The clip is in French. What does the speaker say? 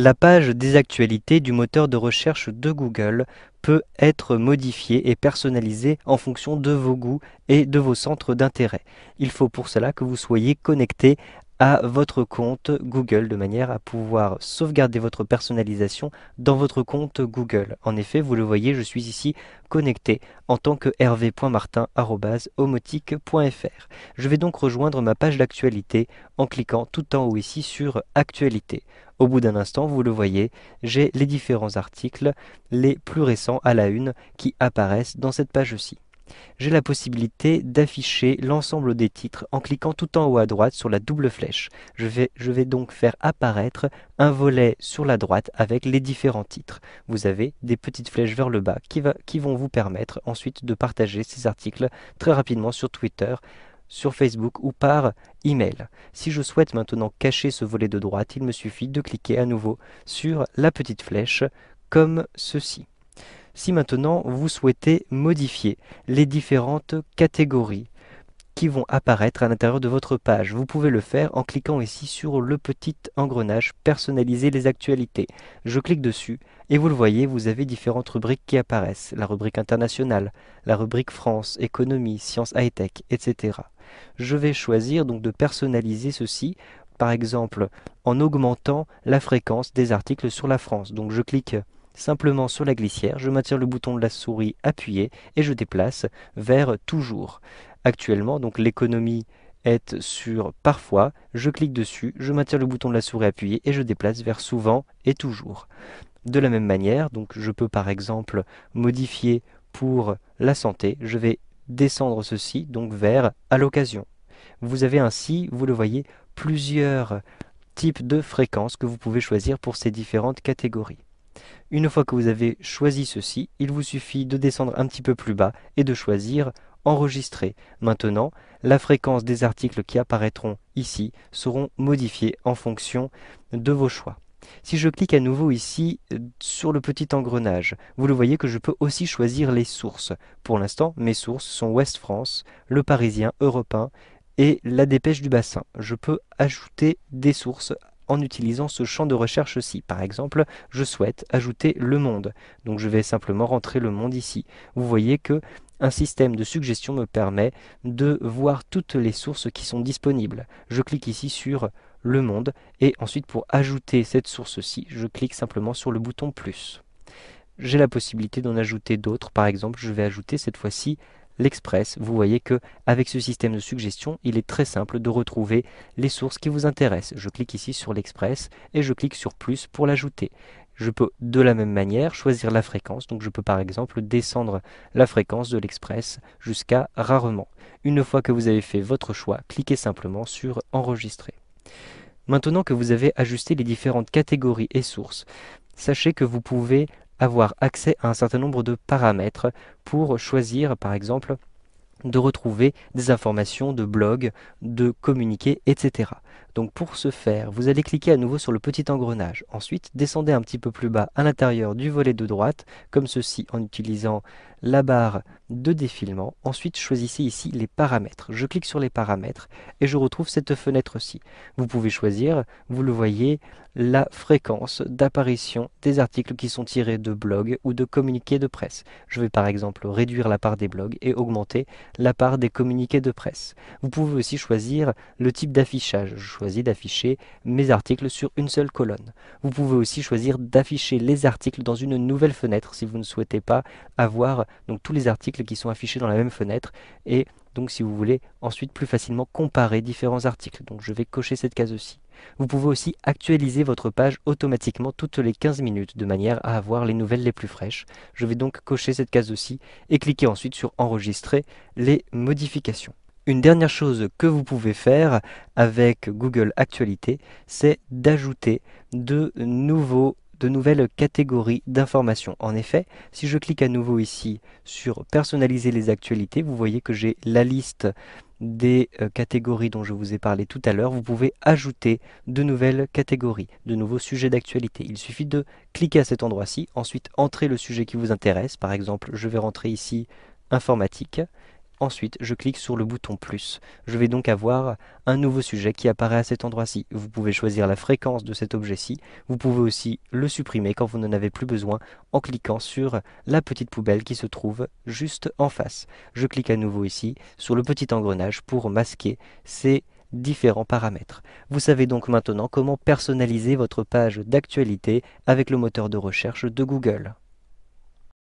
La page des actualités du moteur de recherche de Google peut être modifiée et personnalisée en fonction de vos goûts et de vos centres d'intérêt. Il faut pour cela que vous soyez connecté à votre compte Google de manière à pouvoir sauvegarder votre personnalisation dans votre compte Google. En effet, vous le voyez, je suis ici connecté en tant que hervé.martin.homotique.fr. Je vais donc rejoindre ma page d'actualité en cliquant tout en haut ici sur Actualité. Au bout d'un instant, vous le voyez, j'ai les différents articles, les plus récents à la une, qui apparaissent dans cette page-ci j'ai la possibilité d'afficher l'ensemble des titres en cliquant tout en haut à droite sur la double flèche. Je vais, donc faire apparaître un volet sur la droite avec les différents titres. Vous avez des petites flèches vers le bas qui, qui vont vous permettre ensuite de partager ces articles très rapidement sur Twitter sur Facebook ou par email. Si je souhaite maintenant cacher ce volet de droite, il me suffit de cliquer à nouveau sur la petite flèche comme ceci si maintenant vous souhaitez modifier les différentes catégories qui vont apparaître à l'intérieur de votre page. Vous pouvez le faire en cliquant ici sur le petit engrenage personnaliser les actualités. Je clique dessus et vous le voyez, vous avez différentes rubriques qui apparaissent. La rubrique internationale, la rubrique France, économie, sciences high-tech, etc. Je vais choisir donc de personnaliser ceci par exemple en augmentant la fréquence des articles sur la France. Donc je clique Simplement sur la glissière, je maintiens le bouton de la souris appuyé et je déplace vers toujours. Actuellement, donc l'économie est sur parfois, je clique dessus, je maintiens le bouton de la souris appuyé et je déplace vers souvent et toujours. De la même manière, donc je peux par exemple modifier pour la santé, je vais descendre ceci donc vers à l'occasion. Vous avez ainsi, vous le voyez, plusieurs types de fréquences que vous pouvez choisir pour ces différentes catégories. Une fois que vous avez choisi ceci, il vous suffit de descendre un petit peu plus bas et de choisir Enregistrer. Maintenant, la fréquence des articles qui apparaîtront ici seront modifiées en fonction de vos choix. Si je clique à nouveau ici euh, sur le petit engrenage, vous le voyez que je peux aussi choisir les sources. Pour l'instant, mes sources sont Ouest France, Le Parisien, Europe et La Dépêche du Bassin. Je peux ajouter des sources en utilisant ce champ de recherche-ci. Par exemple, je souhaite ajouter le monde. Donc je vais simplement rentrer le monde ici. Vous voyez que un système de suggestion me permet de voir toutes les sources qui sont disponibles. Je clique ici sur le monde et ensuite pour ajouter cette source-ci, je clique simplement sur le bouton plus. J'ai la possibilité d'en ajouter d'autres, par exemple je vais ajouter cette fois-ci l'Express, vous voyez que avec ce système de suggestion, il est très simple de retrouver les sources qui vous intéressent. Je clique ici sur l'Express et je clique sur plus pour l'ajouter. Je peux de la même manière choisir la fréquence, donc je peux par exemple descendre la fréquence de l'Express jusqu'à rarement. Une fois que vous avez fait votre choix, cliquez simplement sur enregistrer. Maintenant que vous avez ajusté les différentes catégories et sources, sachez que vous pouvez avoir accès à un certain nombre de paramètres pour choisir par exemple de retrouver des informations de blog, de communiquer, etc. Donc pour ce faire, vous allez cliquer à nouveau sur le petit engrenage. Ensuite, descendez un petit peu plus bas à l'intérieur du volet de droite, comme ceci, en utilisant la barre de défilement. Ensuite, choisissez ici les paramètres. Je clique sur les paramètres et je retrouve cette fenêtre-ci. Vous pouvez choisir, vous le voyez, la fréquence d'apparition des articles qui sont tirés de blogs ou de communiqués de presse. Je vais par exemple réduire la part des blogs et augmenter la part des communiqués de presse. Vous pouvez aussi choisir le type d'affichage d'afficher mes articles sur une seule colonne. Vous pouvez aussi choisir d'afficher les articles dans une nouvelle fenêtre si vous ne souhaitez pas avoir donc, tous les articles qui sont affichés dans la même fenêtre et donc si vous voulez ensuite plus facilement comparer différents articles. Donc je vais cocher cette case aussi. Vous pouvez aussi actualiser votre page automatiquement toutes les 15 minutes de manière à avoir les nouvelles les plus fraîches. Je vais donc cocher cette case aussi et cliquer ensuite sur enregistrer les modifications. Une dernière chose que vous pouvez faire avec Google Actualité, c'est d'ajouter de nouveaux de nouvelles catégories d'informations. En effet, si je clique à nouveau ici sur personnaliser les actualités, vous voyez que j'ai la liste des euh, catégories dont je vous ai parlé tout à l'heure, vous pouvez ajouter de nouvelles catégories, de nouveaux sujets d'actualité. Il suffit de cliquer à cet endroit-ci, ensuite entrer le sujet qui vous intéresse. Par exemple, je vais rentrer ici informatique Ensuite, je clique sur le bouton plus. Je vais donc avoir un nouveau sujet qui apparaît à cet endroit-ci. Vous pouvez choisir la fréquence de cet objet-ci. Vous pouvez aussi le supprimer quand vous n'en avez plus besoin en cliquant sur la petite poubelle qui se trouve juste en face. Je clique à nouveau ici sur le petit engrenage pour masquer ces différents paramètres. Vous savez donc maintenant comment personnaliser votre page d'actualité avec le moteur de recherche de Google.